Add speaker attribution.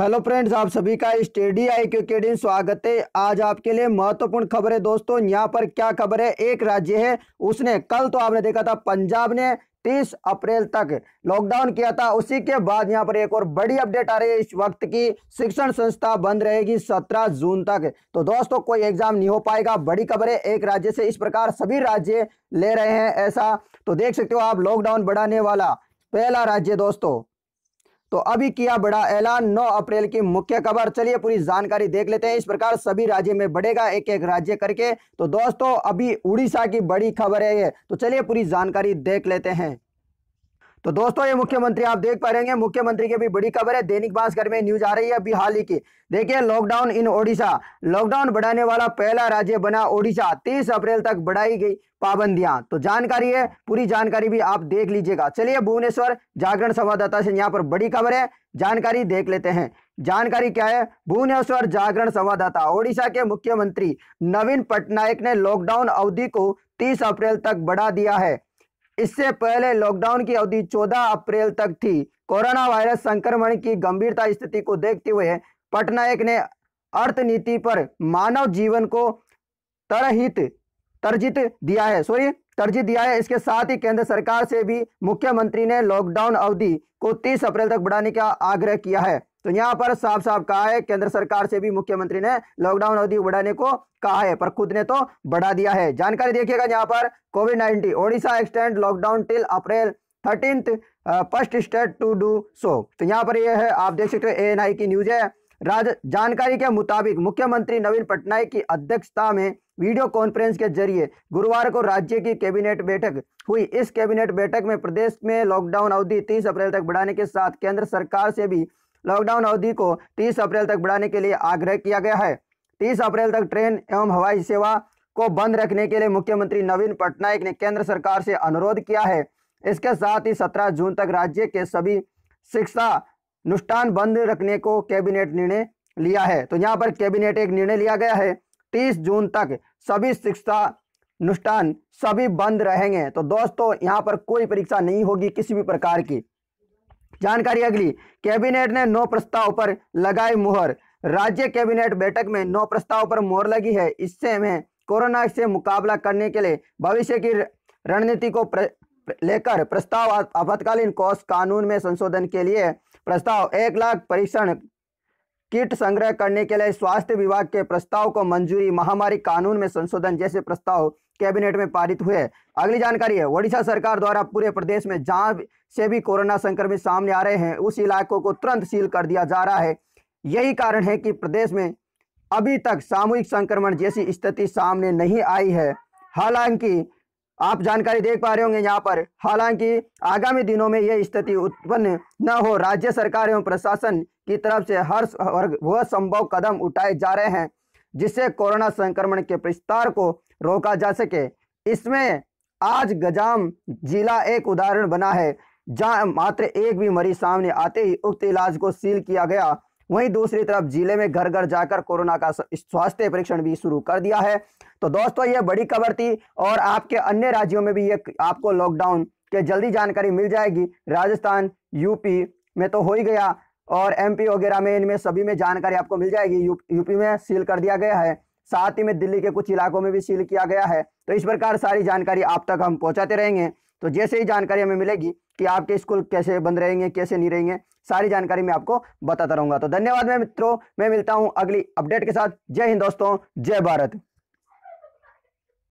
Speaker 1: hello friends आप सभी का स्टडी आई क्यू के दिन स्वागत है आज आपके लिए महत्वपूर्ण खबर है दोस्तों यहाँ पर क्या खबर है एक राज्य है उसने कल तो आपने देखा था पंजाब ने 30 अप्रैल तक लॉकडाउन किया था उसी के बाद यहां पर एक और बड़ी अपडेट आ रही है इस वक्त की शिक्षण संस्था बंद रहेगी 17 जून तक तो दोस्तों कोई एग्जाम नहीं हो पाएगा बड़ी खबर है एक राज्य से इस प्रकार सभी राज्य ले रहे हैं ऐसा तो देख सकते हो आप लॉकडाउन बढ़ाने वाला पहला राज्य दोस्तों तो अभी किया बड़ा ऐलान नौ अप्रैल की मुख्य खबर चलिए पूरी जानकारी देख लेते हैं इस प्रकार सभी राज्य में बढ़ेगा एक एक राज्य करके तो दोस्तों अभी उड़ीसा की बड़ी खबर है ये तो चलिए पूरी जानकारी देख लेते हैं तो दोस्तों ये मुख्यमंत्री आप देख पा रहे हैं मुख्यमंत्री की भी बड़ी खबर है दैनिक भास्कर में न्यूज आ रही है अभी हाल ही की देखिए लॉकडाउन इन ओडिशा लॉकडाउन बढ़ाने वाला पहला राज्य बना ओडिशा तीस अप्रैल तक बढ़ाई गई पाबंदियां तो जानकारी है पूरी जानकारी भी आप देख लीजिएगा चलिए भुवनेश्वर जागरण संवाददाता से यहाँ पर बड़ी खबर है जानकारी देख लेते हैं जानकारी क्या है भुवनेश्वर जागरण संवाददाता ओडिशा के मुख्यमंत्री नवीन पटनायक ने लॉकडाउन अवधि को तीस अप्रैल तक बढ़ा दिया है इससे पहले लॉकडाउन की अवधि 14 अप्रैल तक थी कोरोना वायरस संक्रमण की गंभीरता स्थिति को देखते हुए पटनायक ने अर्थनीति पर मानव जीवन को तरहित तर्जित दिया है सॉरी तर्जित दिया है इसके साथ ही केंद्र सरकार से भी मुख्यमंत्री ने लॉकडाउन अवधि को 30 अप्रैल तक बढ़ाने का आग्रह किया है तो यहाँ पर साफ साफ कहा है केंद्र सरकार से भी मुख्यमंत्री ने लॉकडाउन अवधि बढ़ाने को कहा है पर खुद ने तो बढ़ा दिया है जानकारी देखिएगा यहाँ पर COVID nineteen Odisha extend lockdown till April thirteen first state to do so तो यहाँ पर यह है आप देख सकते हो ए की न्यूज है राज जानकारी के मुताबिक मुख्यमंत्री नवीन पटनायक की अध्यक्षता में वीडियो कॉन्फ्रेंस के जरिए गुरुवार को राज्य की कैबिनेट बैठक हुई इस कैबिनेट बैठक में प्रदेश में लॉकडाउन अवधि 30 अप्रैल तक बढ़ाने के साथ केंद्र सरकार से भी लॉकडाउन अवधि को 30 अप्रैल तक बढ़ाने के लिए आग्रह किया गया है 30 अप्रैल तक ट्रेन एवं हवाई सेवा को बंद रखने के लिए मुख्यमंत्री नवीन पटनायक ने केंद्र सरकार से अनुरोध किया है इसके साथ ही सत्रह जून तक राज्य के सभी शिक्षा अनुष्ठान बंद रखने को कैबिनेट निर्णय लिया है तो यहाँ पर कैबिनेट एक निर्णय लिया गया है तीस जून तक सभी शिक्षा अनुष्ठान सभी बंद रहेंगे तो दोस्तों यहाँ पर कोई परीक्षा नहीं होगी किसी भी प्रकार की जानकारी अगली कैबिनेट ने नौ प्रस्ताव पर लगाई मुहर राज्य कैबिनेट बैठक में नौ प्रस्ताव पर मोहर लगी है इससे में कोरोना से मुकाबला करने के लिए भविष्य की रणनीति को प्र, लेकर प्रस्ताव आपातकालीन कोष कानून में संशोधन के लिए प्रस्ताव एक लाख परीक्षण किट संग्रह करने के लिए स्वास्थ्य विभाग के प्रस्ताव को मंजूरी महामारी कानून में संशोधन जैसे प्रस्ताव कैबिनेट में पारित हुए अगली जानकारी है ओडिशा सरकार द्वारा पूरे प्रदेश में जहां से भी कोरोना संक्रमित सामने आ रहे हैं उस इलाकों को तुरंत सील कर दिया जा रहा है यही कारण है कि प्रदेश में अभी तक सामूहिक संक्रमण जैसी स्थिति सामने नहीं आई है हालांकि आप जानकारी देख पा रहे होंगे यहाँ पर हालांकि आगामी दिनों में यह स्थिति उत्पन्न न हो राज्य सरकार एवं प्रशासन की तरफ से हर वह संभव कदम उठाए जा रहे हैं जिससे कोरोना संक्रमण के विस्तार को रोका जा सके इसमें आज गजाम जिला एक उदाहरण बना है जहां मात्र एक भी मरीज सामने आते ही उक्त इलाज को सील किया गया वहीं दूसरी तरफ जिले में घर घर जाकर कोरोना का स्वास्थ्य परीक्षण भी शुरू कर दिया है तो दोस्तों ये बड़ी खबर थी और आपके अन्य राज्यों में भी ये आपको लॉकडाउन के जल्दी जानकारी मिल जाएगी राजस्थान यूपी में तो हो ही गया और एमपी वगैरह में इनमें सभी में जानकारी आपको मिल जाएगी यू, यूपी में सील कर दिया गया है साथ ही में दिल्ली के कुछ इलाकों में भी सील किया गया है तो इस प्रकार सारी जानकारी आप तक हम पहुंचाते रहेंगे तो जैसे ही जानकारी हमें मिलेगी कि आपके स्कूल कैसे बंद रहेंगे कैसे नहीं रहेंगे सारी जानकारी मैं आपको बताता रहूंगा तो धन्यवाद मैं मित्रों मैं मिलता हूं अगली अपडेट के साथ जय हिंद दोस्तों जय भारत